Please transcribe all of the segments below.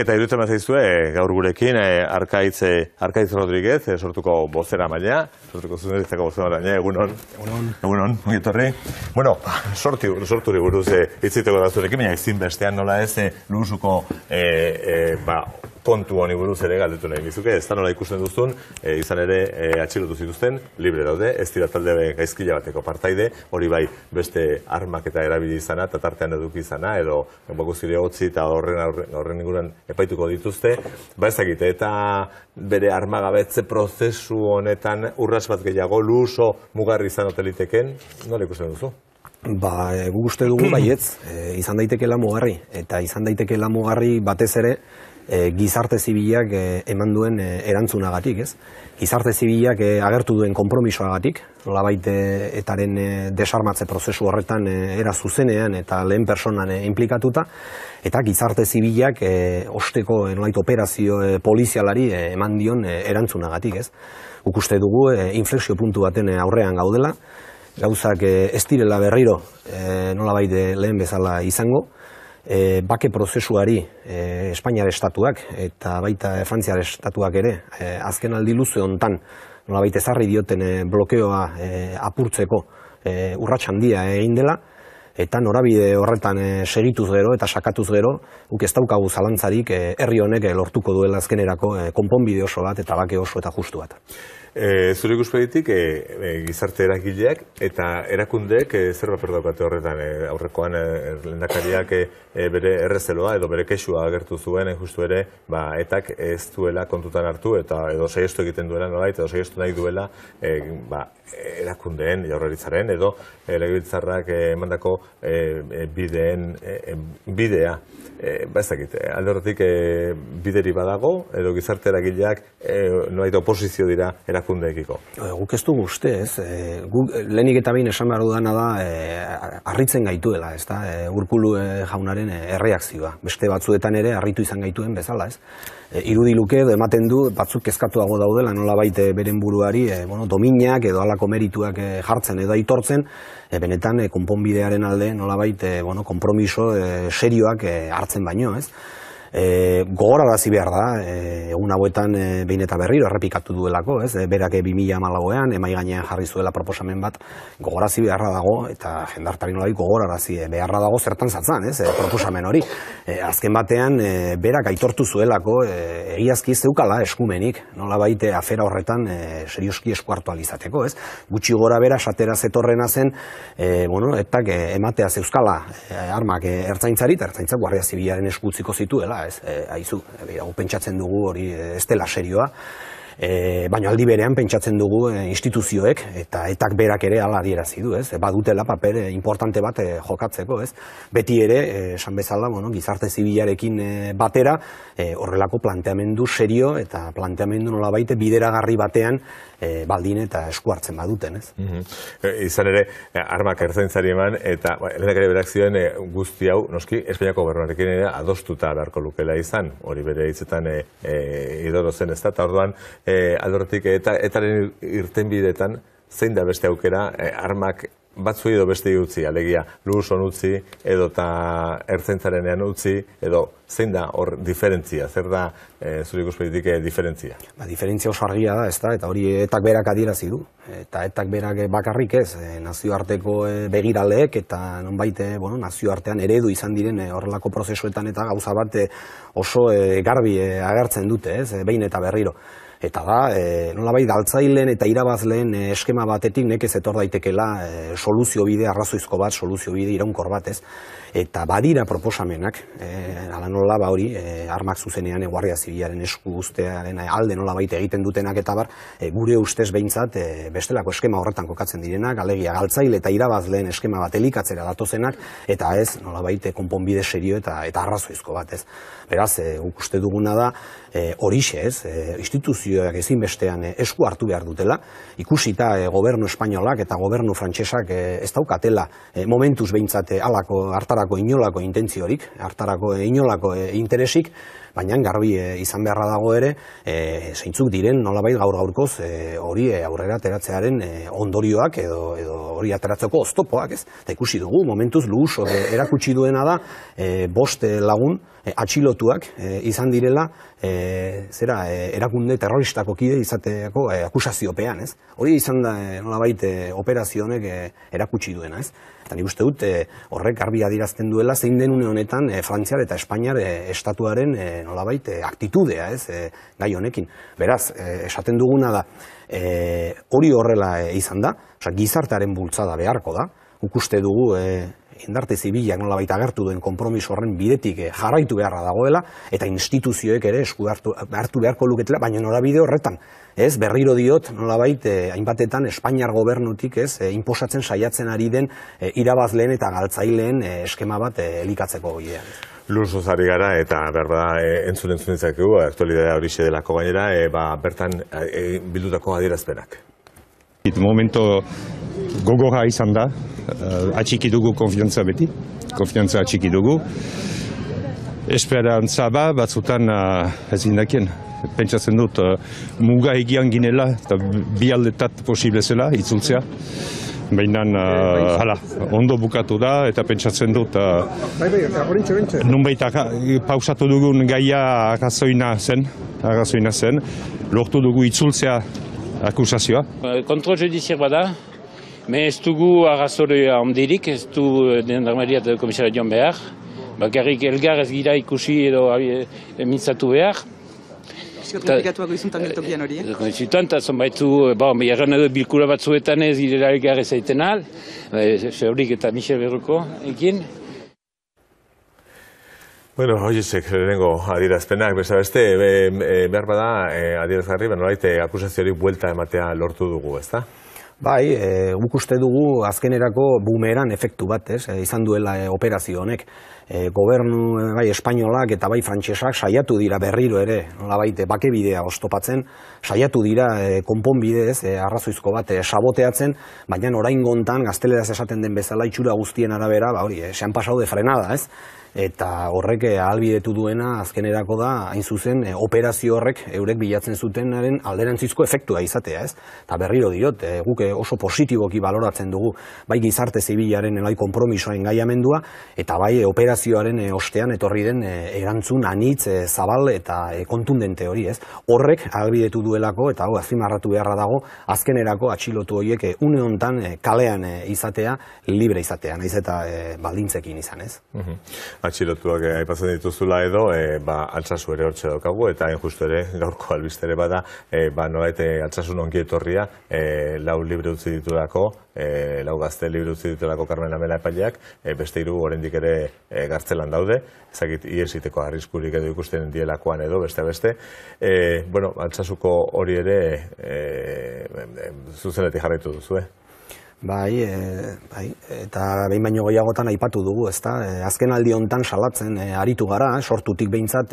Eta iruditzen bat eh, gaur gurekin, eh, Arkaitz, eh, Arkaitz Rodríguez, sortuko bozera maila Sortuko zuzen ditzeko bozera maila, egunon. Egunon. Egunon, mugitorri. Bueno, sorti, sorturi buruz, itziteko da zurekin, baina izin bestean nola ez, lusuko, e, e, ba, kontu honi buruz ere galdetu nahi bizuke, ez da nola ikusten duzun, e, izan ere e, atxilotu zituzten, libre daude, ez dira talde gaizkila bateko partaide, hori bai beste armak eta erabili izana, eta tartean eduki izana, edo enbako zire hotzi eta horren, horren, horren inguruan epaituko dituzte, ba ez dakite, eta bere armagabetze prozesu honetan urras bat gehiago, luso, mugarri izan hoteliteken, nola ikusten duzu? Ba, gu eh, guzti dugu baietz, e, izan daiteke lamugarri, eta izan daiteke lamugarri batez ere, E, gizarte zibilak e, eman duen e, erantzunagatik, ez? Gizarte zibilak e, agertu duen konpromisoagatik, labait e, etaren desarmatze prozesu horretan e, era zuzenean eta lehen personan inplikatuta, eta gizarte zibilak osteko operazio polizialari e, eman dion e, erantzunagatik, ez? Ukuste dugu e, inflexio puntu baten aurrean gaudela, gauzak e, ez direla berriro e, nolabait lehen bezala izango, e, bake prozesuari e, Espainiar estatuak eta baita Frantziar estatuak ere e, azken aldi luze hontan nola baita ezarri dioten e, blokeoa e, apurtzeko e, urratx handia egin dela eta norabide horretan e, segituz gero eta sakatuz gero guk ez daukagu zalantzarik e, herri e, honek e, lortuko duela azkenerako e, konponbide oso bat eta bake oso eta justu bat e, zure e, gizarte eragileak eta erakundeek e, zer bat daukate horretan aurrekoan e, bere errezeloa edo bere kesua agertu zuen, e, justu ere, ba, etak ez duela kontutan hartu eta edo saiestu egiten duela nola eta edo saiestu nahi duela e, ba, erakundeen jaurraritzaren edo e, legibiltzarrak emandako bideen bidea e, ba eh, eh, bideri badago, edo gizarte eragileak e, edo oposizio dira erakundeekiko. E, guk ez dugu ez? E, guk, lehenik eta behin esan behar dudana da, e, arritzen gaituela, ez da? urkulu jaunaren erreakzioa. Beste batzuetan ere, arritu izan gaituen bezala, ez? E, irudi luke edo ematen du batzuk kezkatuago daudela nola baite beren buruari e, bueno, dominak edo alako merituak jartzen edo aitortzen benetan e, konponbidearen alde nola baite bueno, kompromiso serioak hartzen en baino, e, gogorarazi behar da, eh, egun hauetan eh, behin eta berriro errepikatu duelako, ez? E, berak 2014ean emai gainean jarri zuela proposamen bat, gogorarazi beharra dago eta jendartari nolabik gogorarazi beharra dago zertan zatzan, ez? proposamen hori. E, azken batean berak aitortu zuelako e, egiazki zeukala eskumenik, nolabait afera horretan e, serioski eskuartu alizateko, ez? Gutxi gora bera satera zetorrena zen, e, bueno, eta ematea zeuskala armak e, ertzaintzari, eta ertzaintzak zibilaren eskutziko zituela, ez, e, aizu, e, pentsatzen dugu hori eh, ez dela serioa, e, baina aldi berean pentsatzen dugu eh, instituzioek eta etak berak ere hala adierazi du, ez? Badutela paper e, importante bat jokatzeko, ez? Beti ere, esan bezala, bueno, gizarte zibilarekin batera, horrelako planteamendu serio eta planteamendu nolabait bideragarri batean e, baldin eta eskuartzen baduten, ez? izan ere, armak ertzaintzari eman eta berak ba, ere berak zioen e, guzti hau noski Espainiako gobernarekin ere adostuta beharko lukela izan, hori bere hitzetan e, e, idorozen ez da, eta orduan e, eta, etaren irtenbidetan zein da beste aukera eh, armak batzu edo beste utzi, alegia, luzon utzi, edo eta ertzentzarenean utzi, edo zein da hor diferentzia, zer da e, zure ikuspegitik diferentzia? Ba, diferentzia oso argia da, ez eta hori etak berak adierazi du. Eta etak berak bakarrik ez, nazioarteko e, begiraleek eta non baite, bueno, nazioartean eredu izan diren e, horrelako prozesuetan eta gauza bat oso e, garbi e, agertzen dute, ez, e, behin eta berriro eta da, e, nola bai, daltzailen eta irabazleen e, eskema batetik nekez etor daitekela e, soluzio bide, arrazoizko bat, soluzio bide, iraunkor bat, ez? eta badira proposamenak, e, ala nola ba hori, e, armak zuzenean eguarria zibilaren esku ustearen alde nola baita egiten dutenak eta bar, e, gure ustez behintzat e, bestelako eskema horretan kokatzen direnak, alegia galtzaile eta irabazleen eskema bat elikatzera datozenak, eta ez nola baita konponbide serio eta eta arrazoizko bat ez. Beraz, e, uste duguna da, e, horixe ez, e, instituzioak ezinbestean e, esku hartu behar dutela, ikusita e, gobernu espainolak eta gobernu frantsesak ez daukatela, e, momentuz behintzate alako hartara hartarako inolako intentziorik, hartarako inolako eh, interesik, baina garbi eh, izan beharra dago ere, eh, zeintzuk diren nolabait gaur gaurkoz hori aurrera ateratzearen ondorioak edo, edo hori ateratzeko oztopoak, ez? Eta ikusi dugu, momentuz luz, hori erakutsi duena da, e, boste lagun, atxilotuak izan direla, zera, e, erakunde terroristako kide izateako e, akusaziopean, ez? Hori izan da nolabait e, operazionek e, erakutsi duena, ez? Eta nik uste dut eh, horrek garbi adirazten duela zein denune honetan e, Frantziar eta Espainiar eh, estatuaren e, nolabait e, aktitudea, ez, gai honekin. Beraz, esaten duguna da, hori horrela izan da, oza, gizartearen bultzada beharko da, ukuste dugu indarte zibilak nola baita agertu duen kompromiso horren bidetik eh, jarraitu beharra dagoela, eta instituzioek ere esku hartu, hartu beharko luketela, baina norabide horretan. Ez, berriro diot, nolabait, eh, hainbatetan Espainiar gobernutik, ez, eh, inposatzen saiatzen ari den eh, irabazleen eta galtzaileen eh, eskema bat eh, elikatzeko bidean. Luz osari gara eta berda e, eh, entzun entzun egu, eh, aktualitatea hori delako gainera, e, ba, bertan e, bildutako adierazpenak. Momento gogorra izan da, uh, eh, atxiki dugu konfiantza beti, konfiantza atxiki dugu. Esperantza ba, batzutan uh, eh, ez pentsatzen dut, uh, muga egian ginela eta bi aldetat posible zela, itzultzea. Baina, uh, hala, ondo bukatu da eta pentsatzen dut, uh, bai, pausatu dugun gaia arrazoina zen, arrazoina zen, lortu dugu itzultzea akusazioa. Kontrol judizier bada, Me estugu dugu agazorea ondirik, ez du eh, dendarmaria eta komisara joan behar. Bakarrik elgar ez gira ikusi edo eh, mintzatu behar. Zikotun pikatuak izuntan dut obian hori, eh? eh Zikotun, eta ba, bon, edo bilkura bat ez gira elgar ez aiten al. Ba, Zerurik eta Michel Berruko ekin. Bueno, hoizek, lehenengo adierazpenak, besta beste, be, bada adierazgarri, baina nolaite vuelta ematea lortu dugu, ezta? Bai, e, guk uste dugu azkenerako bumeran efektu bat, ez? Eh, izan duela eh, operazio honek. E, gobernu bai espainolak eta bai frantsesak saiatu dira berriro ere, nolabaite bakebidea ostopatzen, saiatu dira e, konponbide, arrazoizko bat e, saboteatzen, baina oraingo hontan gazteleraz esaten den bezala itxura guztien arabera, ba hori, e, se han de frenada, ez? eta horrek eh, ahalbidetu duena azkenerako da hain zuzen eh, operazio horrek eurek bilatzen zutenaren alderantzizko efektua izatea, ez? Ta berriro diot, e, guk oso positiboki baloratzen dugu bai gizarte zibilaren elai konpromisoen gaiamendua eta bai operazioaren ostean etorri den erantzun anitz zabal eta e, kontundente hori, ez? Horrek ahalbidetu duelako eta hau azimarratu beharra dago azkenerako atxilotu hoiek une hontan kalean izatea libre izatea, naiz eta e, baldintzekin izan, ez? Mm atxilotuak eh, aipatzen dituzula edo, eh, ba, altsasu ere hortxe daukagu, eta injustu ere, gaurko albiztere bada, eh, ba, noet, e, altsasun etorria, lau libre utzi ditudako, lau gazte libre utzi ditudako Carmen epaileak, beste hiru oraindik ere e, gartzelan daude, ezakit, iesiteko arriskurik edo ikusten dielakoan edo, beste beste. bueno, altsasuko hori ere, zuzenetik jarraitu duzu, eh? Bai, eh, bai, eta behin baino gehiagotan aipatu dugu, ezta? E, eh, azken aldi hontan salatzen e, aritu gara, sortutik beintzat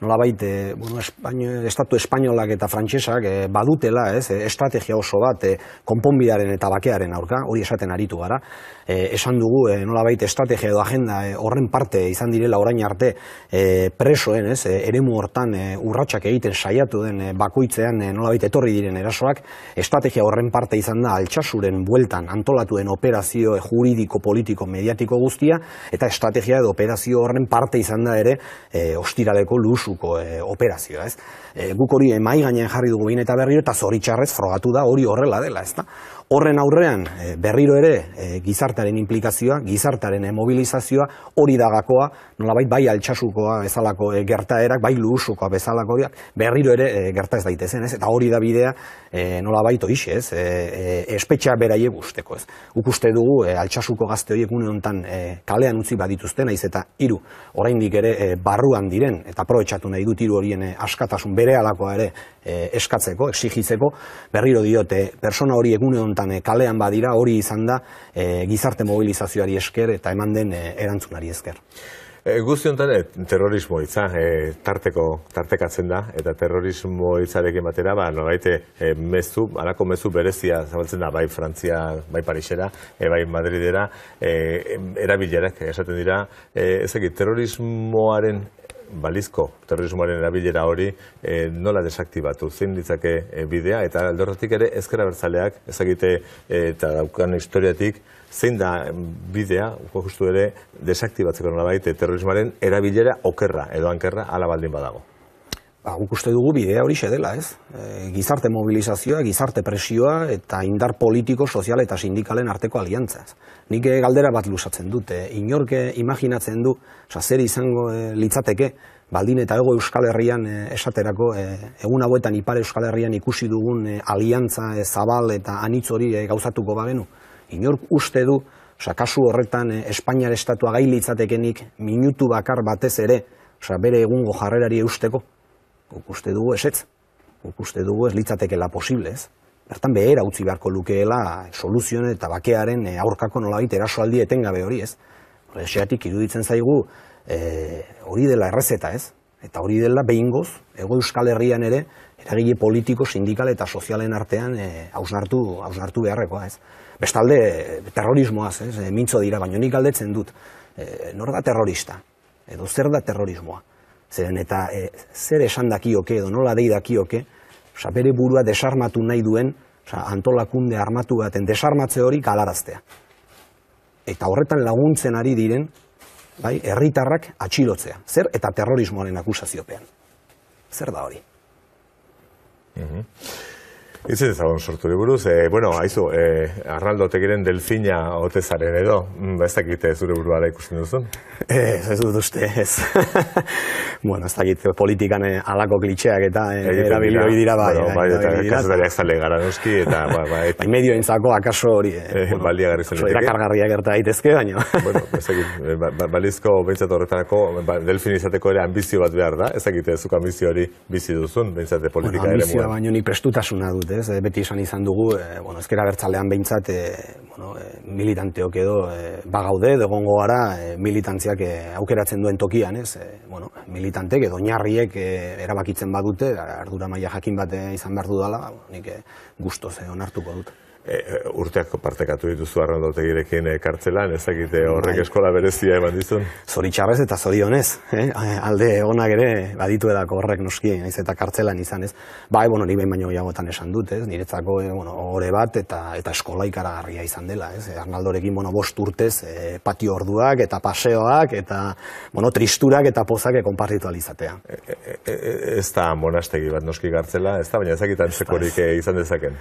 nolabait, e, bueno, Espaino, estatu espainolak eta frantsesak eh, badutela, ez, eh, estrategia oso bat e, konponbidaren eta bakearen aurka, hori esaten aritu gara, e, esan dugu, e, nolabait, estrategia edo agenda horren parte izan direla orain arte e, presoen, ez, e, eremu hortan urratsak egiten saiatu den e, bakoitzean, nolabait, etorri diren erasoak, estrategia horren parte izan da altxasuren bueltan antolatuen operazio juridiko, politiko, mediatiko guztia, eta estrategia edo operazio horren parte izan da ere, e, ostiraleko lusu Eh, operazioa, ez? E, guk hori mai gainean jarri dugu eta berriro eta zoritzarrez frogatu da hori horrela dela, ezta? Horren aurrean, eh, berriro ere, eh, gizartaren implikazioa, gizartaren mobilizazioa, hori dagakoa, nolabait, bai altxasukoa bezalako eh, gertaerak, bai luusukoa bezalako horiak, berriro ere gerta ez daitezen, ez? Eta hori da bidea, nolabait, oiz, ez? Espetxea beraie guzteko, ez? Ukuste dugu, altsasuko gazte horiek une honetan kalean utzi badituzte, naiz, eta hiru oraindik ere, barruan diren, eta proetxatu nahi dut hiru horien askatasun bere alakoa ere eskatzeko, exigitzeko, berriro diote, persona hori egune honetan, hontan eh, kalean badira hori izan da eh, gizarte mobilizazioari esker eta eman den eh, erantzunari esker. E, Guzti honetan e, tarteko tartekatzen da, eta terrorismo itzarekin batera, ba, nolait, e, mezu, alako mezu berezia zabaltzen da, bai Frantzia, bai Parisera, e, bai Madridera, e, erabilerak esaten dira, e, ezakit, terrorismoaren balizko terrorismoaren erabilera hori e, nola desaktibatu, zein ditzake eh, bidea, eta aldorratik ere ezkera bertzaleak, ezagite eh, eta daukan historiatik, zein da bidea, uko justu ere, desaktibatzeko nola baite terrorismoaren erabilera okerra, edo ankerra, alabaldin badago. Ba, guk uste dugu bidea hori dela, ez? E, gizarte mobilizazioa, gizarte presioa eta indar politiko, sozial eta sindikalen arteko aliantza. Nik galdera bat lusatzen dute, eh? inorke eh, imaginatzen du, oza, zer izango eh, litzateke, baldin eta ego Euskal Herrian esaterako, egun hauetan ipar Euskal Herrian ikusi dugun e, aliantza zabal eta anitz hori gauzatuko bagenu. Inork uste du, oza, kasu horretan e, Espainiar Estatua gai litzatekenik minutu bakar batez ere, bere egungo jarrerari eusteko. Gukuste dugu esetz. Gukuste dugu ez litzatekela posiblez. Bertan behera utzi beharko lukeela soluzion eta bakearen eh, aurkako nolabait erasoaldi etengabe hori ez. Horrexeatik iruditzen zaigu eh, hori dela errezeta ez. Eta hori dela behingoz, ego euskal herrian ere, eragile politiko, sindikal eta sozialen artean eh, hausnartu hausnartu beharrekoa ez. Bestalde, terrorismoaz, mintzo dira, baina nik aldetzen dut. Nor da terrorista? Edo zer da terrorismoa? Zeren eta e, zer esan dakioke edo nola dei dakioke, oza, bere burua desarmatu nahi duen, oza, antolakunde armatu baten desarmatze hori galaraztea. Eta horretan laguntzen ari diren, bai, herritarrak atxilotzea. Zer eta terrorismoaren akusaziopean. Zer da hori? Mm Itzen zagon sortu liburuz, eh, bueno, aizu eh, arraldo tegiren delfina otezaren edo, mm, ba, ez dakite eh, zure buruara ikusten duzun? eh ez dut ez. bueno, ez dakit eh, alako klitxeak eta e, erabili hori dira bai. Bueno, bai, bai eta kasetari azale gara noski, eta ba, ba, bai, bai. Et... medio entzako akaso hori, eh, baldia garri zen. Eta kargarria gerta daitezke, baina. bueno, ez dakit, balizko bintzat horretarako, delfin izateko ere ambizio bat behar da, ez dakit ez ambizio hori bizi duzun, bintzat politika ere muen. baino nik prestutasuna dut ez? Eh, beti izan izan dugu, e, bueno, ezkera bertzalean behintzat e, bueno, militanteok edo e, bagaude, degongo gara militantziak aukeratzen duen tokian, ez? bueno, militantek edo narriek erabakitzen badute, ardura maila jakin bat izan behar dudala, ba, nik e, guztoz e, onartuko dut. Eh, eh, urteak partekatu dituzu arrandote girekin eh, kartzelan, ezakite horrek bai. eskola berezia eman dizun? Zoritxarrez eta zorionez, eh? alde onak ere baditu edako horrek noski, naiz eta kartzelan izan ez. Bai, bueno, nire baino gehiagoetan esan dute, ez? niretzako bueno, ore bat eta eta eskola ikaragarria izan dela. Ez? Arnaldorekin bueno, bost urtez patio orduak eta paseoak eta bueno, tristurak eta pozak ekonpartitu alizatea. E, e, e, ez da monastegi bat noski kartzela, ez da, baina ezakitan sekorik izan dezaken.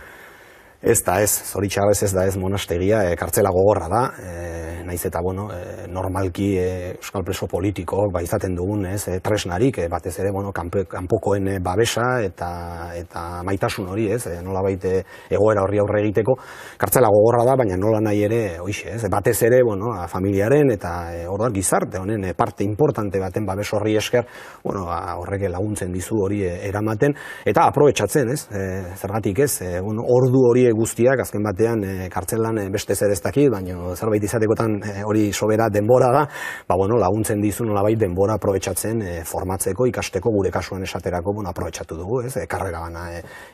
Ez da ez, zoritxarrez ez da ez monasteria, e, kartzela gogorra da, e, naiz eta, bueno, e, normalki e, Euskal Preso politikoak ba izaten dugun, ez, e, tresnarik, batez ere, bueno, kanpokoen babesa eta, eta maitasun hori, ez, e, nola baite egoera horri aurre egiteko, kartzela gogorra da, baina nola nahi ere, oixe, ez, batez ere, bueno, a familiaren eta e, gizarte, honen parte importante baten babes horri esker, bueno, a, horreke laguntzen dizu hori eramaten, eta aprobetsatzen, ez, e, zergatik ez, e, bueno, ordu hori Eh, guztiak, azken batean, e, kartzelan eh, beste zer ez dakit, baina zerbait izatekotan hori sobera denbora da, ba, bueno, laguntzen dizu nolabai denbora aprobetsatzen e, formatzeko, ikasteko, gure kasuan esaterako, bueno, aprobetsatu dugu, ez, e,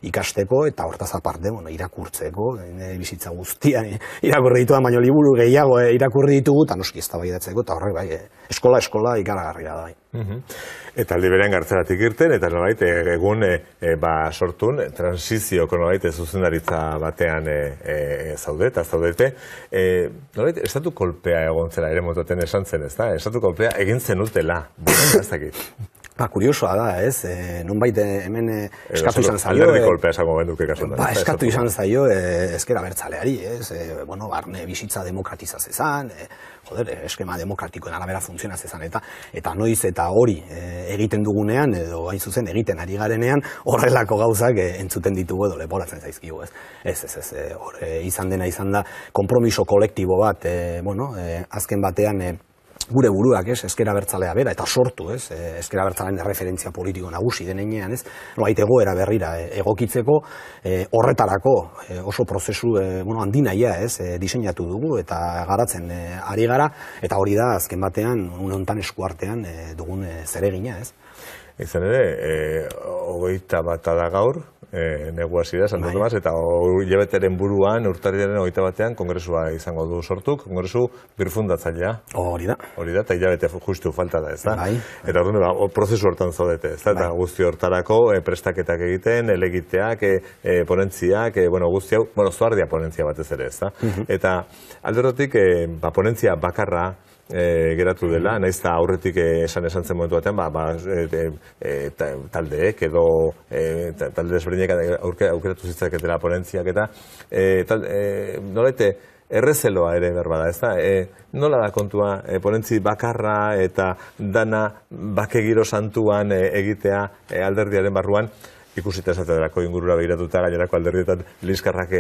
ikasteko, eta hortaz aparte, bueno, irakurtzeko, bizitza guztia e, irakurri ditu, baina liburu gehiago e, irakurri ditugu, eta noski ez da eta horrek, bai, eskola, eskola, ikaragarria da, bai. Eta liberean gartzeratik irten, eta nolait, e, egun e, e, ba sortun, nolait, zuzendaritza batean e, e, e eta zaudete, e, nolait, estatu kolpea egon zela, ere motuaten esan zen, ez da? Estatu kolpea egin zen utela, ez dakit. Ba, kuriosoa da, ez, e, e hemen e, eskatu izan zaio... Alderdi e, kolpea da. Ba, ba, eskatu izan zaio e, eskera bertzaleari, ez, e, bueno, barne bizitza demokratiza zezan, e, joder, eskema demokratikoen arabera funtziona zezan, eta eta noiz eta hori e, egiten dugunean, edo hain zuzen egiten ari garenean, horrelako gauzak entzuten ditugu edo leporatzen zaizkigu, ez. Ez, ez, ez, e, izan dena izan da, kompromiso kolektibo bat, e, bueno, e, azken batean... E, gure buruak, ez, ezkera bertzalea bera, eta sortu, ez, e, ezkera bertzalean referentzia politiko nagusi denean, ez, no, aitego era berrira, e, egokitzeko e, horretarako oso prozesu, e, bueno, handinaia, ez, diseinatu dugu, eta garatzen e, ari gara, eta hori da, azken batean, unontan eskuartean dugun zeregina, ez izan ere, e, eh, bata eh, da gaur, e, negu da, eta hilabeteren buruan, urtariaren ogeita batean, kongresua izango du sortuk, kongresu birfundatzailea. Hori da. Hori da, eta hilabete justu falta da, ez Bai. Eta hori ba, prozesu hortan zaudete, ez Eta bai. guzti hortarako eh, prestaketak egiten, elegiteak, e, e, ponentziak, e, bueno, guzti bueno, zuardia ponentzia batez ere, ez Eta alderrotik, e, ba, ponentzia bakarra, Eh, geratu dela, mhm. nahiz eta aurretik eh, esan esan zen momentu batean, ba, ba, e, e, taldeek edo e, talde desberdinak aurke, aukeratu ponentziak eta e, tal, e, nolete, errezeloa ere berba da, ez da? nola da kontua e, ponentzi bakarra eta dana bakegiro santuan e, egitea alderdiaren barruan, ikusita esatzen delako ingurura begiratuta gainerako alderdietan liskarrak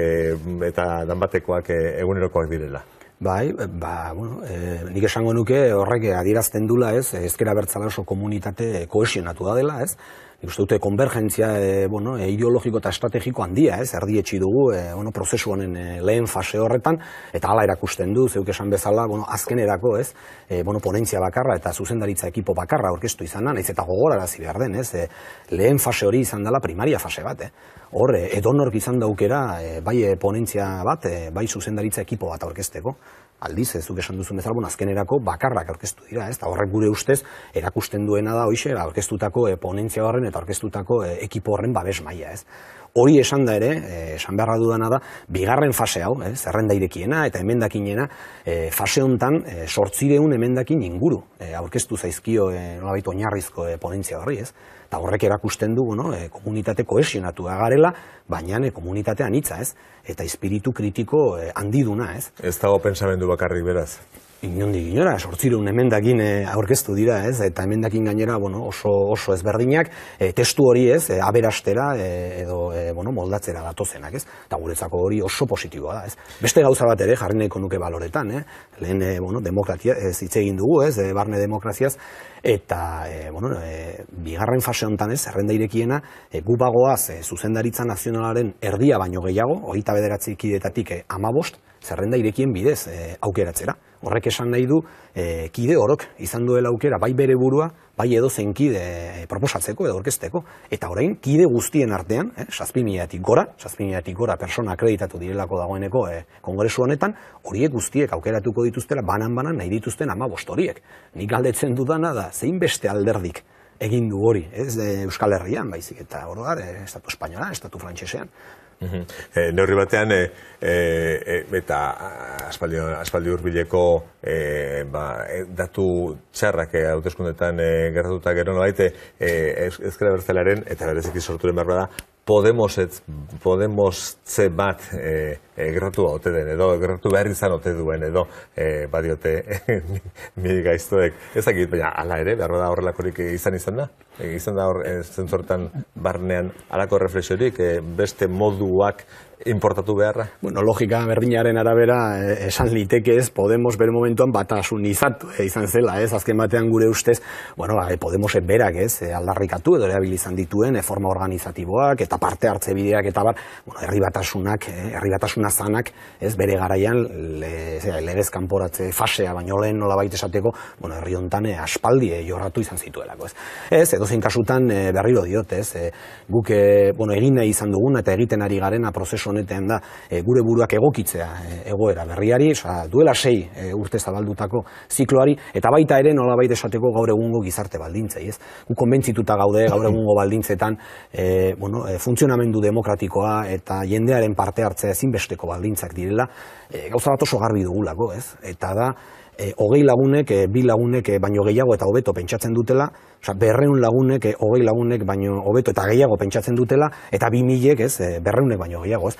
eta danbatekoak e, egunerokoak direla. Bai, ba, bueno, e, nik esango nuke horrek adierazten dula, ez, ezkera bertzala oso komunitate kohesionatu da dela, ez, nik uste dute konvergentzia e, bueno, eh, ideologiko eta estrategiko handia, ez, erdietxi dugu, e, bueno, prozesu honen lehen fase horretan, eta hala erakusten du, zeuk esan bezala, bueno, azkenerako, ez, e, bueno, ponentzia bakarra eta zuzendaritza ekipo bakarra orkestu izan da, nahiz eta gogorara behar den, ez, lehen fase hori izan dela primaria fase bat, hor eh, edonork izan daukera e, eh, bai eh, ponentzia bat, e, bai zuzendaritza ekipo bat aurkezteko. Aldiz, ez duk esan duzun bezalbun, azkenerako bakarrak aurkeztu dira, ez? horrek gure ustez, erakusten duena da, hoxe, ba, aurkeztutako e, ponentzia horren eta aurkeztutako ekipo horren babes maia. ez? Hori esan da ere, esan beharra dudana da, bigarren fase hau, eh, zerrenda irekiena eta emendakinena, fase honetan sortzireun emendakin inguru aurkeztu zaizkio e, nolabait oinarrizko ponentzia horri, ez? eta horrek erakusten dugu, no? e, eh, komunitate koesionatu agarela, baina e, komunitatean hitza ez, eta espiritu kritiko e, handiduna ez. Ez dago pensamendu bakarrik beraz. Inondi inora, sortzireun emendakin eh, aurkeztu dira, ez, eta emendakin gainera bueno, oso, oso ezberdinak, e, testu hori ez, e, aberastera edo e, bueno, moldatzera datozenak, ez, eta guretzako hori oso positiboa da, ez. Beste gauza bat ere, jarri nahiko nuke baloretan, eh? lehen e, bueno, demokratia, ez hitz egin dugu, ez, e, barne demokraziaz, eta bueno, e, bigarren fase honetan ez, zerrenda irekiena, e, gubagoaz, zuzendaritza nazionalaren erdia baino gehiago, hori eta bederatzi kidetatik e, amabost, zerrenda irekien bidez e, aukeratzera. Horrek esan nahi du, eh, kide orok izan duela aukera, bai bere burua, bai edo zen kide eh, proposatzeko edo orkesteko, eta orain kide guztien artean, e, sazpimiliatik gora, sazpimiliatik gora persona akreditatu direlako dagoeneko e, kongresu honetan, horiek guztiek aukeratuko dituztela banan-banan nahi dituzten ama bostoriek. Nik galdetzen dudana da, zein beste alderdik egin du hori, ez Euskal Herrian, baizik, eta oroar, Estatu Espainola, Estatu Frantsesean, E, neurri batean, e, eta aspaldi, aspaldi urbileko e, ba, e, datu txarrak e, hauteskundetan e, gertatuta gero nolaite, e, ezkera bertzelaren, eta bereziki sorturen barba da, Podemos, Podemos tze bat e, e, ote den, edo gertu behar izan ote duen, edo e, badiote mi, mi gaiztuek. Ezakit, baina ala ere, behar da horrelakorik izan izan da? egizan eh, da hor, eh, zentzortan barnean, alako reflexiorik, eh, beste moduak importatu beharra? Bueno, logika berdinaren arabera esan liteke ez, Podemos bere momentuan bat asunizatu izan zela, ez, azken batean gure ustez, bueno, ba, Podemos berak ez, eh, aldarrikatu edo erabilizan dituen, eforma forma organizatiboak eta parte hartze bideak eta bar, bueno, herri batasunak, herri batasuna zanak, ez, bere garaian, le, zera, kanporatze fasea, baino lehen nola baita esateko, bueno, herri hontan aspaldi jorratu izan zituelako, ez. Ez, edozein kasutan e, berriro diot, ez? Eh, guk eh, bueno, egin nahi izan duguna eta egiten ari garena prozesu honetan da e, gure buruak egokitzea egoera berriari, oza, duela sei e, urte zabaldutako zikloari, eta baita ere nola esateko gaur egungo gizarte baldintzei, ez? Guk konbentzituta gaude gaur egungo baldintzetan e, bueno, funtzionamendu demokratikoa eta jendearen parte hartzea ezinbesteko baldintzak direla, gauza bat oso garbi dugulako, ez? Eta da, e, hogei lagunek, e, bi lagunek baino gehiago eta hobeto pentsatzen dutela, Osa, berreun lagunek, eh, hogei lagunek baino hobeto eta gehiago pentsatzen dutela, eta bi milek, ez, e, berreunek baino gehiago, ez.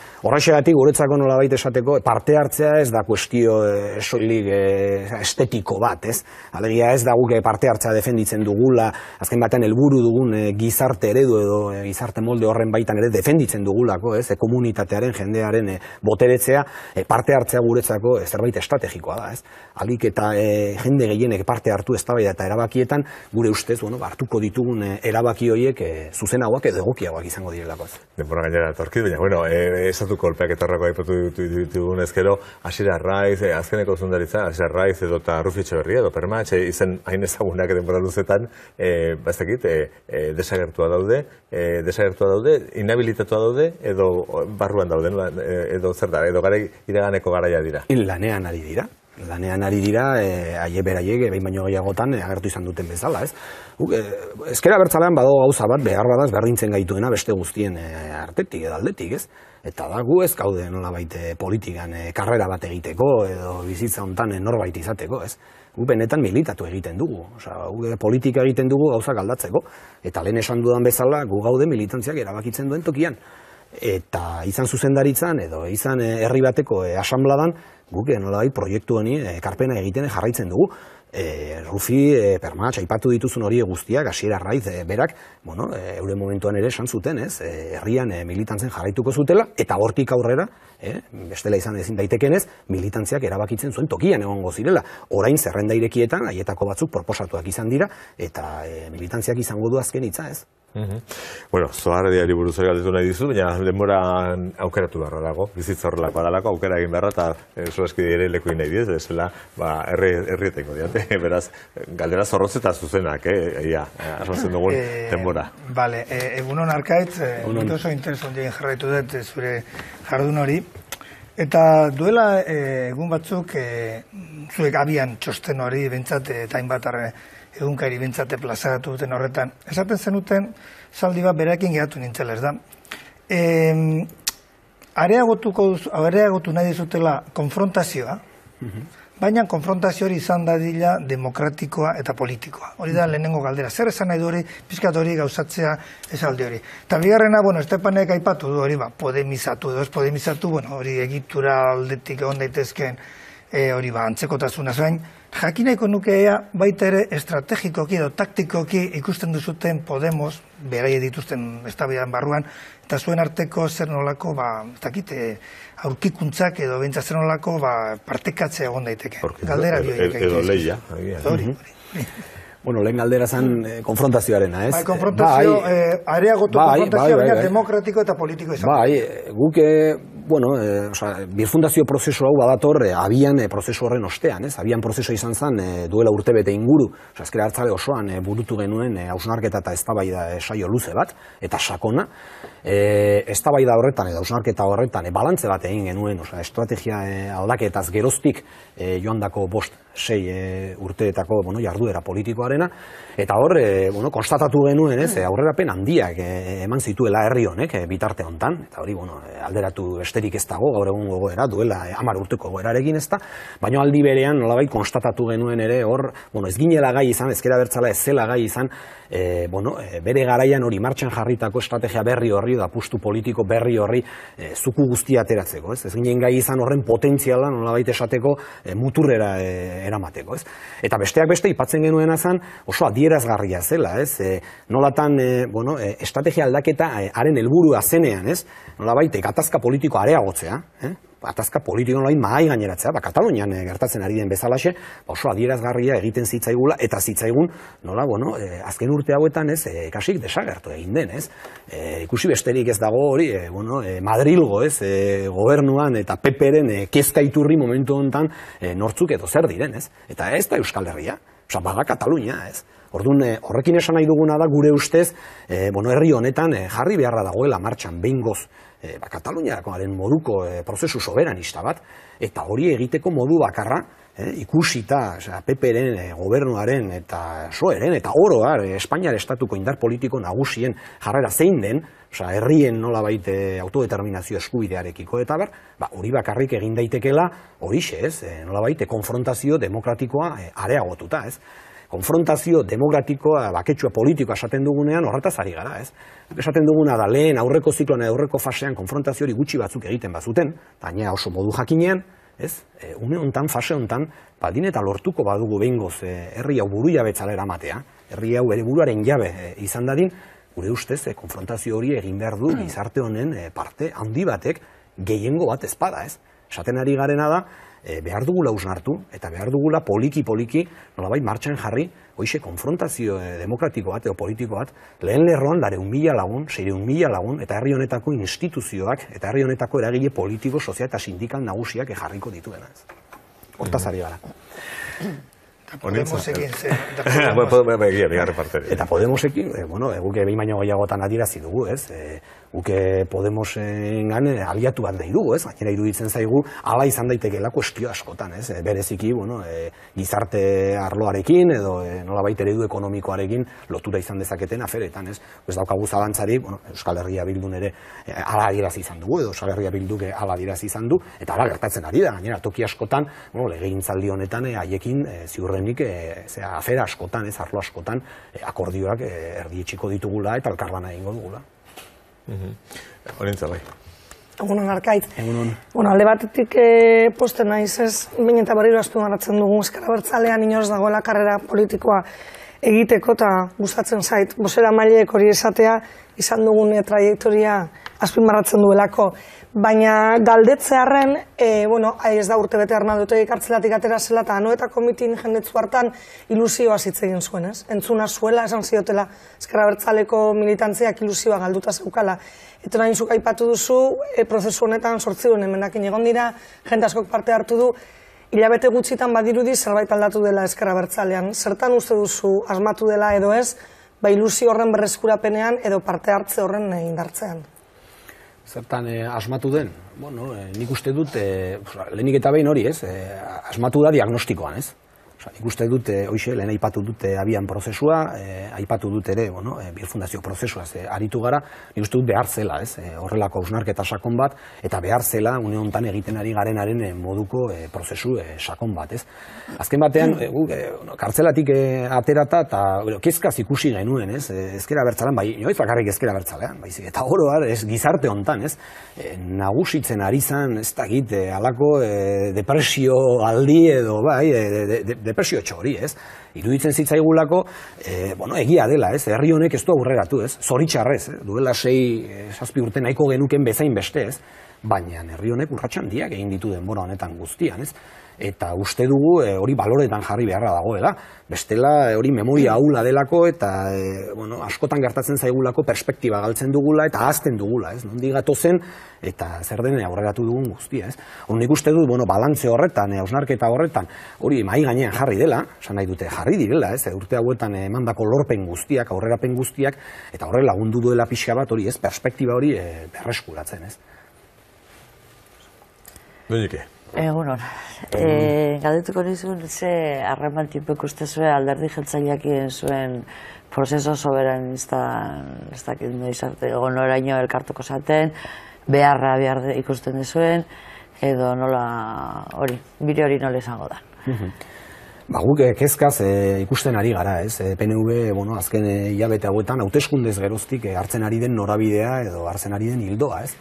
guretzako nola baita esateko, parte hartzea ez da kuestio eh, estetiko bat, ez. Alegia ez da guke parte hartzea defenditzen dugula, azken batean helburu dugun gizarte eredu edo gizarte molde horren baitan ere defenditzen dugulako, ez, komunitatearen, jendearen boteretzea, parte hartzea guretzako zerbait estrategikoa da, ez. Alik eta jende gehienek parte hartu eztabaida eta erabakietan, gure ustez, bueno, hartuko ditugun eh, erabaki horiek e, eh, zuzenagoak edo egokiagoak izango direlako. Denbora gainera torki, baina bueno, eh, esatu kolpeak eta aipatu ditugun ezkero, Asira Raiz, e, azkeneko zundaritza, Asira Raiz edo ta Rufitxo Berria edo izen hain ezagunak denbora luzetan, e, bazakit, desagertua daude, desagertua daude, inabilitatua daude, edo barruan daude, edo zer da, edo gara iraganeko garaia dira. Lanean ari dira, lanean ari dira e, aie beraiek e, behin baino gehiagotan e, agertu izan duten bezala, ez? Guk e, eskera badago gauza bat behar badaz berdintzen gaituena beste guztien e, artetik edo ez? Eta da gu ez gaude nolabait e, politikan karrera bat egiteko edo bizitza hontan norbait izateko, ez? Gu benetan militatu egiten dugu, osea gu politika egiten dugu gauza galdatzeko eta lehen esan dudan bezala gu gaude militantziak erabakitzen duen tokian eta izan zuzendaritzan edo izan herri bateko e, asanbladan guk proiektu honi eh, ekarpena egiten jarraitzen dugu. E, Rufi, e, eh, Permatx, aipatu dituzun hori guztiak, hasiera raiz, berak, bueno, e, eure momentuan ere esan zuten, ez, herrian e, militantzen jarraituko zutela, eta hortik aurrera, bestela izan ezin daitekenez, militantziak erabakitzen zuen tokian egongo zirela. Orain zerrenda irekietan, haietako batzuk proposatuak izan dira, eta e, militantziak izango du azken hitza, ez? Uhum. Bueno, zoar diari buruz nahi dizu, baina denbora aukeratu beharra dago, horrelako aukera egin beharra, eta solaski dire leku nahi diez, desela, ba, erri, erri diate, beraz, galdera zorrotz eta zuzenak, eh, ia, dugun, eh, denbora. Vale, e, egunon arkaitz, eh, egunon. oso interesan jarraitu dut zure jardun hori, eta duela egun batzuk e, zuek abian txosten hori, bentsat, eta hainbat arre, egunkari bintzate plazaratu duten horretan. Esaten zenuten, saldi bat berekin gehatu nintzela, ez da? E, areagotuko duzu, areagotu nahi dizutela konfrontazioa, mhm. baina konfrontazio hori izan dadila demokratikoa eta politikoa. Hori da mhm. lehenengo galdera. Zer esan nahi du hori, pizkat hori gauzatzea ez alde hori. Eta bigarrena, bueno, Estepanek aipatu du hori, ba, podemizatu, edo ez podemizatu, bueno, hori egitura aldetik egon daitezken eh, hori ba, antzekotasuna zain, jakineko ea baita ere estrategikoki edo taktikoki ikusten duzuten Podemos, beraie dituzten estabilean barruan, eta zuen arteko zer nolako, ba, ez eh, aurkikuntzak edo bintza zer nolako, ba, partekatzea egon daiteke. Galdera Edo lehia. Mhm. Bueno, lehen galdera zan eh, konfrontazioarena, ez? Bai, eh, konfrontazio, bai, areagotu bai, konfrontazioa, bai, baina bai, demokratiko eta politiko izan. Bai, guke bueno, e, eh, oza, birfundazio prozesu hau badator, e, abian e, prozesu horren ostean, ez? Abian prozesu izan zen e, duela urtebete bete inguru, oza, ezkera hartzale osoan e, burutu genuen hausnarketa e, eta ez da saio luze bat, eta sakona, e, eztabaida horretan edo osnarketa horretan e, balantze bat egin genuen, osea, estrategia e, aldaketaz geroztik e, joandako bost sei e, urteetako bueno, jarduera politikoarena, eta hor, e, bueno, konstatatu genuen, ez, e, aurrerapen handiak e, eman zituela herri honek e, bitarte hontan, eta hori, bueno, e, alderatu esterik ez dago, gaur egun gogoera, duela e, amar urteko goerarekin ez da, baina aldi berean, nolabai konstatatu genuen ere, hor, bueno, ez ginela gai izan, ezkera bertzala ez zela gai izan, e, bueno, e, bere garaian hori martxan jarritako estrategia berri horri hori da politiko berri horri e, zuku guztia ateratzeko, ez? Ez ginen gai izan horren potentziala nolabait esateko e, muturrera eh, eramateko, ez? Eta besteak beste ipatzen genuen azan oso adierazgarria zela, ez? E, nolatan, bueno, estrategia aldaketa haren e, helburua zenean, ez? Nolabait gatazka politiko areagotzea, eh? atazka politiko noin mahai gaineratzea, ba, Katalunian e, gertatzen ari den bezalaxe, ba, oso adierazgarria egiten zitzaigula, eta zitzaigun, nola, bueno, eh, azken urte hauetan, ez, e, kasik desagertu egin den, ez, ikusi besterik ez dago hori, bueno, e, Madrilgo, ez, gobernuan eta peperen e, kezkaiturri momentu honetan e, nortzuk edo zer diren, ez, eta ez da Euskal Herria, oza, baga Katalunia, ez, Orduan, horrekin esan nahi duguna da, gure ustez, bueno, herri honetan jarri beharra dagoela martxan, behingoz, e, eh, ba, Kataluniakoaren moduko e, prozesu soberanista bat, eta hori egiteko modu bakarra, e, ikusita osea, PP-ren, gobernuaren eta soeren, eta oroar e, Espainiar estatuko indar politiko nagusien jarrera zein den, osea, herrien nola baite autodeterminazio eskubidearekiko, eta ber, ba, hori bakarrik egin daitekela, hori ez, e, konfrontazio demokratikoa areagotuta, ez konfrontazio demokratikoa, baketsua politikoa esaten dugunean horretaz ari gara, ez? Esaten duguna da lehen aurreko zikloan aurreko fasean konfrontazio hori gutxi batzuk egiten bazuten, baina oso modu jakinean, ez? E, une hontan, fase hontan, badin eta lortuko badugu behingoz e, herri hau buru jabe eramatea, herri hau ere buruaren jabe e, izan dadin, gure ustez, e, konfrontazio hori egin behar du hmm. gizarte honen e, parte handi batek gehiengo bat ezpada, ez? Esaten ari garena da, e, behar dugula usnartu, eta behar dugula poliki-poliki, nolabai, martxan jarri, hoxe, konfrontazio e, demokratiko bat, edo politiko bat, lehen lerroan, dare un mila lagun, seire mila lagun, eta herri honetako instituzioak, eta herri honetako eragile politiko, sozial eta sindikal nagusiak ejarriko dituena. Ez. Hortaz ari gara. Podemosekin, ze... Eta podemos bai, bai, bai, Podemosekin, eh, bueno, eguke behin baino gehiagotan adirazi dugu, ez? Eh, Podemos eh, Podemosen gane aliatu bat nahi dugu, ez? Gainera iruditzen zaigu, ala izan daiteke lako eskio askotan, ez? Eh, bereziki, bueno, e, gizarte arloarekin edo e, nola baita ekonomikoarekin lotura izan dezaketen aferetan, ez? Ez daukagu zalantzari, bueno, Euskal Herria Bildun ere e, ala adiraz izan dugu, edo Euskal Herria Bilduke ala adiraz izan du, eta ala gertatzen ari da, gainera toki askotan, bueno, lege honetan, haiekin ziurrenik, e, afera askotan, ez, arlo askotan, e, akordioak e, erdietxiko ditugula eta alkarlana egingo dugula. Mhm. Hore bai Egunon, Arkaitz. Egunon. Bueno, alde batetik e, eh, posten naiz ez, bine eta barriro astu dugu, eskara bertzalean inoz dagoela karrera politikoa egiteko, eta gustatzen zait, bosera maileek hori esatea, izan dugune trajektoria Azpimarratzen duelako baina galdetzearen, e, eh, bueno, ez da urte bete arna dutegi kartzelatik atera zela, eta anoetako mitin jendetzu hartan ilusioa zitzegin zuen, ez? Entzuna zuela esan ziotela, ezkerra bertzaleko ilusioa galduta zeukala. Eta nahin zuka ipatu duzu, e, prozesu honetan sortzi duen, emendakin egon dira, jende askok parte hartu du, hilabete gutxitan badirudi zerbait aldatu dela ezkerra Zertan uste duzu, asmatu dela edo ez, ba ilusio horren berreskurapenean edo parte hartze horren indartzean? zertan eh, asmatu den. Bueno, e, nik uste dut, eh, lehenik eta behin hori, ez, asmatu da diagnostikoan, ez. Ba, dut, dute, eh, oixe, lehen aipatu dute eh, abian prozesua, eh, aipatu dute ere, bueno, e, fundazio prozesua, ze aritu gara, nik uste dut behar zela, ez, e, horrelako ausnarketa sakon bat, eta behar zela, une honetan egiten ari garenaren moduko prozesu sakon bat, ez. Azken batean, e, gu, kartzelatik aterata, eta kezkaz ikusi genuen, ez, ezkera bertzalan, bai, joiz bakarrik ezkera bertzalean, bai, eta oro, ez, gizarte honetan, ez, e, nagusitzen ari zan, ez dakit, e, alako depresio aldi edo, bai, depresio hori ez? Iruditzen zitzaigulako, e, bueno, egia dela, ez? Herri honek ez du aurreratu, ez? Zoritxarrez, ez? Eh? Duela sei, e, eh, saspi urte nahiko genuken bezain beste, ez? baina herri honek urratxan diak egin ditu denbora honetan guztian, ez? Eta uste dugu eh, hori baloretan jarri beharra dagoela. Bestela eh, hori memoria haula delako eta eh, bueno, askotan gertatzen zaigulako perspektiba galtzen dugula eta azten dugula, ez? Nondi zen eta zer den aurreratu dugun guztia, ez? Hor nik uste du bueno, balantze horretan, e, horretan, hori mai gainean jarri dela, esan nahi dute jarri direla, ez? E, urte hauetan emandako lorpen guztiak, aurrerapen guztiak, eta horre lagundu duela pixka bat hori, ez? Perspektiba hori e, berreskuratzen, ez? Benike. Egun hor, e, eh, galdetuko nizun ze harreman tipu ikustezue alderdi jeltzaileak zuen prozeso soberanista ez dakit arte egon oraino elkartuko zaten, beharra behar ikusten zuen, edo nola hori, bire hori nola izango da. Mhm. Ba, guk eh, kezkaz e, ikusten ari gara, ez? E, PNV, bueno, azken hilabete hauetan, hauteskundez geroztik hartzen ari den norabidea edo hartzen ari den hildoa, ez?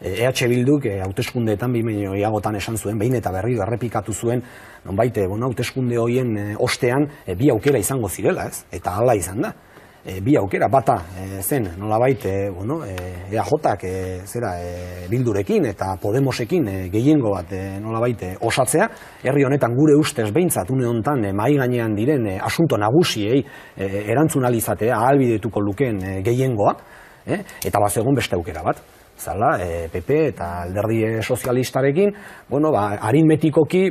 eh, e EH Bilduk hauteskundeetan bi meio esan zuen, behin eta berri errepikatu zuen, non baite, eh, bueno, hauteskunde hoien eh, ostean eh, bi aukera izango zirela, ez? Eta hala izan da. E, bi aukera, bata zen, nola baite, bueno, e, EAJak zera, e, bildurekin eta Podemosekin gehiengo bat e, osatzea, herri honetan gure ustez behintzat une honetan e, mai gainean diren asunto nagusiei e, erantzun alizatea ahalbidetuko lukeen e, gehiengoa, e, eta bat egon beste aukera bat zala, e, PP eta alderdi e, sozialistarekin, bueno, ba,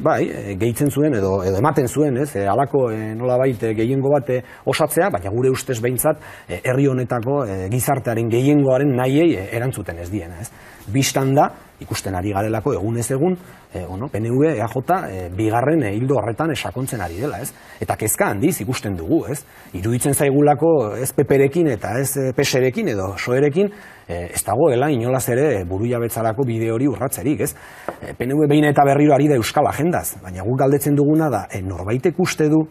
bai, e, gehitzen zuen edo, edo ematen zuen, ez, e, alako e, nola baite gehiengo bate osatzea, baina gure ustez behintzat, herri honetako gizartearen gehiengoaren nahiei erantzuten ez diena, ez. Bistan da, ikusten ari garelako egun ez egun, eh, e, ono, PNV, EAJ, bigarren hildo eh, horretan esakontzen ari dela, ez? Eta kezka handiz ikusten dugu, ez? Iruditzen zaigulako ez peperekin eta ez eh, peserekin edo soerekin, e, ez dagoela inolaz ere buru jabetzarako bide hori urratzerik, ez? E, PNV behin eta berriro ari da Euskal Agendaz, baina guk galdetzen duguna da, e, norbaitek uste du,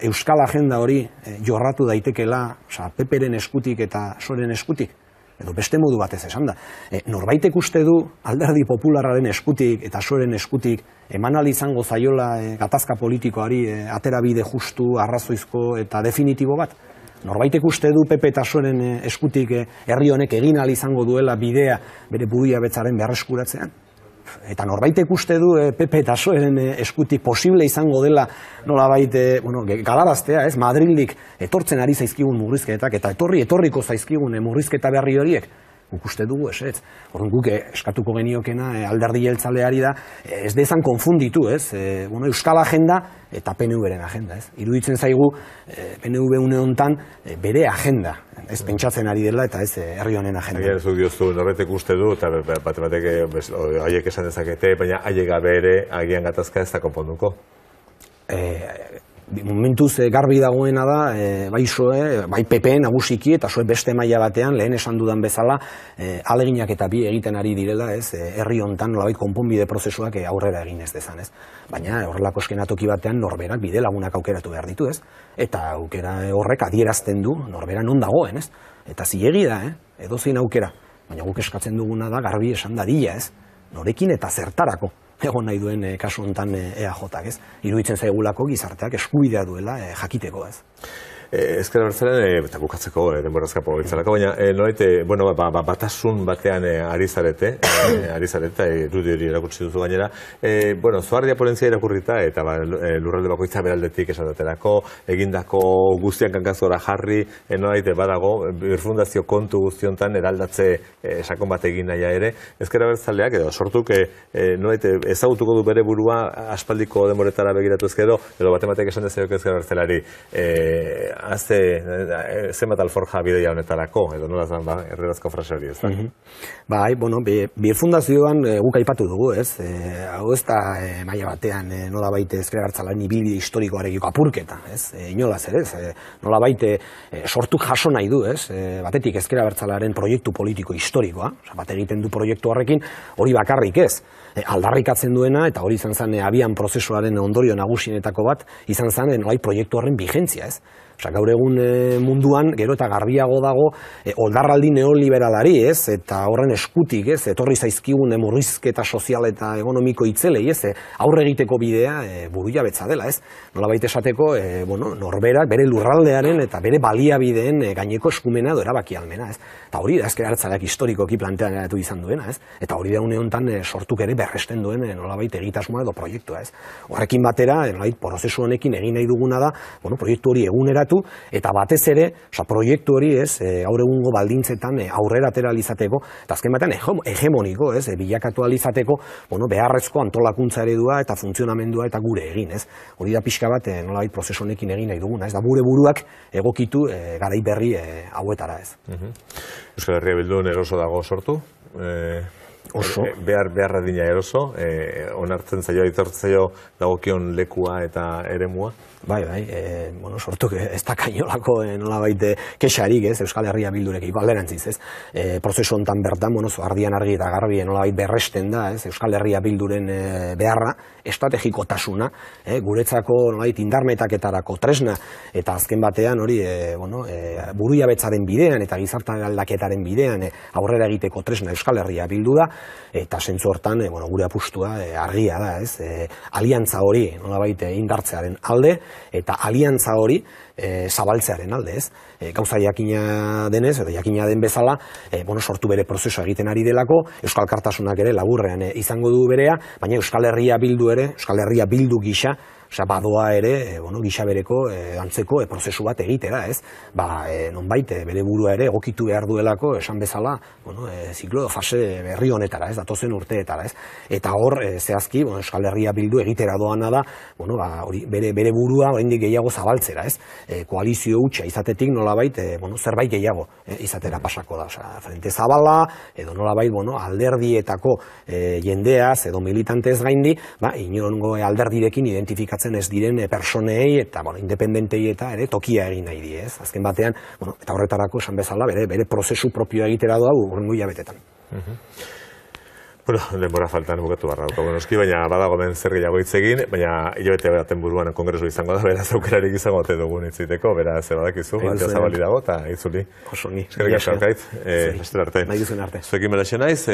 Euskal Agenda hori jorratu daitekela, osa, peperen eskutik eta soren eskutik, edo beste modu batez esan da. E, norbaitek uste du alderdi populararen eskutik eta zuren eskutik eman izango zaiola e, gatazka politikoari e, aterabide justu, arrazoizko eta definitibo bat. Norbaitek uste du PP eta zuren e, eskutik e, herri honek egin izango duela bidea bere budia betzaren berreskuratzean eta norbait ikuste du eh, Pepe eta Soeren eh, eskutik posible izango dela nolabait galabaztea eh, bueno galaraztea ez Madridik etortzen ari zaizkigun murrizketak eta etorri etorriko zaizkigun eh, murrizketa berri horiek ukuste dugu, ez, ez. guk eh, eskatuko geniokena e, alderdi jeltzaleari da, eh, ez dezan konfunditu, ez, e, bueno, Euskal agenda eta PNV-ren agenda, ez. Iruditzen zaigu e, PNV une honetan e, bere agenda, ez pentsatzen ari dela eta ez herri honen agenda. Ja, zu diozu, norretek uste du, eta bat batek haiek esan dezakete, baina haiek gabe agian gatazka ez da konponduko. E, momentuz eh, garbi dagoena da, e, bai zoe, bai PP nagusiki eta zoe beste maila batean, lehen esan dudan bezala, eh, aleginak eta bi egiten ari direla, ez, herri hontan nolabait konponbide prozesuak aurrera egin ez dezan, ez. Baina horrelako eskenatoki batean norberak bide lagunak aukeratu behar ditu, ez. Eta aukera horrek adierazten du norbera non dagoen, ez. Eta zilegi da, edozein aukera. Baina guk eskatzen duguna da garbi esan dadila, ez. Norekin eta zertarako egon nahi duen eh, kasu honetan eh, EAJ, ez? Iruditzen zaigulako gizarteak eskubidea duela eh, jakiteko, ez? Eh, ezker abertzaren, eh, eta bukatzeko, eh, denborazkapo itzalako, baina norite, bueno, ba, ba, batasun batean ari zarete, ari zarete, eta erakutsi duzu gainera, bueno, zoardia polentzia irakurrita, eta ba, lurralde bako beraldetik esatetelako, egindako guztian kankazora jarri, norite, badago, irfundazio kontu guztiontan eraldatze esakon bat egin ere, ezker abertzaleak, edo sortuk, norite, ezagutuko du bere burua, aspaldiko denboretara begiratu ezkero, edo bat emateak esan dezeok ezker abertzelari, azte, eh, zenbat alforja bidea honetarako, edo nola zan, ba, frase hori ez da. Bai, bueno, bi, bi fundazioan e, guk aipatu dugu, ez? Eh, hau ez da, e, batean, e, nola baite ezkera hartzalan ibilbide historikoarekiko apurketa, ez? E, inolaz ere, ez? E, nola sortuk jaso nahi du, ez? batetik ezkera hartzalaren proiektu politiko historikoa, oza, bat egiten du proiektu horrekin, hori bakarrik ez, e, aldarrikatzen duena, eta hori izan zane abian prozesuaren ondorio nagusienetako bat, izan zen, nolai proiektu horren vigentzia, ez? Osa, gaur egun eh, munduan, gero eta garbiago dago, e, oldarraldi neoliberalari, ez? Eta horren eskutik, ez? Etorri zaizkigun emurrizketa eh, sozial eta ekonomiko itzelei, ez? E, aurre egiteko bidea e, buruia dela, ez? Nola baita esateko, bueno, norberak bere lurraldearen eta bere baliabideen e, gaineko eskumena edo erabaki almena, ez? Eta hori da, ezker hartzaleak historikoki eratu izan duena, ez? Eta hori da une honetan e, sortuk ere berresten duen e, nola edo proiektua, ez? Horrekin batera, e, nola baita, prozesu honekin egin nahi duguna da, bueno, proiektu hori egunera eta batez ere, oza, proiektu hori, ez, e, eh, aur egungo baldintzetan eh, aurrera atera alizateko, eta azken batean hegemoniko, ez, e, bilakatu alizateko, bueno, beharrezko antolakuntza eredua eta funtzionamendua eta gure egin, ez. Hori da pixka bat, nolabait, prozesonekin egin nahi duguna, ez, da gure buruak egokitu e, garai berri hauetara, ez. Mhm. Euskal Herria bilduen eroso dago sortu, e... Oso. behar beharra dina eroso, eh, onartzen zaio, itortzen dagokion lekua eta eremua. Bai, bai, e, bueno, sortu ez da kainolako eh, nola baite eh, ez, Euskal Herria bildurek ikualderantziz, ez, e, prozesu honetan bertan, bueno, zu ardian argi eta garbi nola berresten da, ez, Euskal Herria bilduren beharra, estrategiko tasuna, e, guretzako nola tresna, eta azken batean hori, e, bueno, e, buru jabetzaren bidean eta gizartan aldaketaren bidean aurrera egiteko tresna Euskal Herria bildu da, eta sentzu hortan, bueno, gure apustua argia da, ez, e, aliantza hori nola indartzearen alde, eta aliantza hori e, zabaltzearen alde, ez? e, gauza jakina denez, eta jakina den bezala, e, bueno, sortu bere prozesua egiten ari delako, Euskal Kartasunak ere laburrean e, izango du berea, baina Euskal Herria bildu ere, Euskal Herria bildu gisa, Osa, badoa ere, e, bueno, gisa bereko, e, antzeko, e, prozesu bat egitera, ez? Ba, e, non baite, bere burua ere, egokitu behar duelako, esan bezala, bueno, e, ziklo, fase berri honetara, ez? Datozen urteetara, ez? Eta hor, zehazki, bueno, Euskal Herria bildu egitera doana da, bueno, ba, hori, bere, bere burua, hori gehiago zabaltzera, ez? koalizio hutsa izatetik, nola nolabait e, bueno, zerbait gehiago eh, izatera pasako da. frente zabala, edo nolabait bueno, alderdietako e, jendeaz edo militantez gaindi, ba, inorongo alderdirekin identifikatzen ez diren e, personei eta bueno, independentei ere tokia egin nahi di. Ez? Azken batean, bueno, eta horretarako esan bezala bere, bere prozesu propioa egitera doa urrengo jabetetan. Bueno, denbora faltan bukatu barra dut, noski, baina badago ben zer gehiago hitz egin, baina hilabete baten buruan kongresu izango da, beraz aukerarik izango ote dugun hitziteko, beraz zer badak izu, dago, eta itzuli. Oso ni. Eskerrik asko, kait, eh, arte. Nahi arte. Zuekin bera naiz, eh,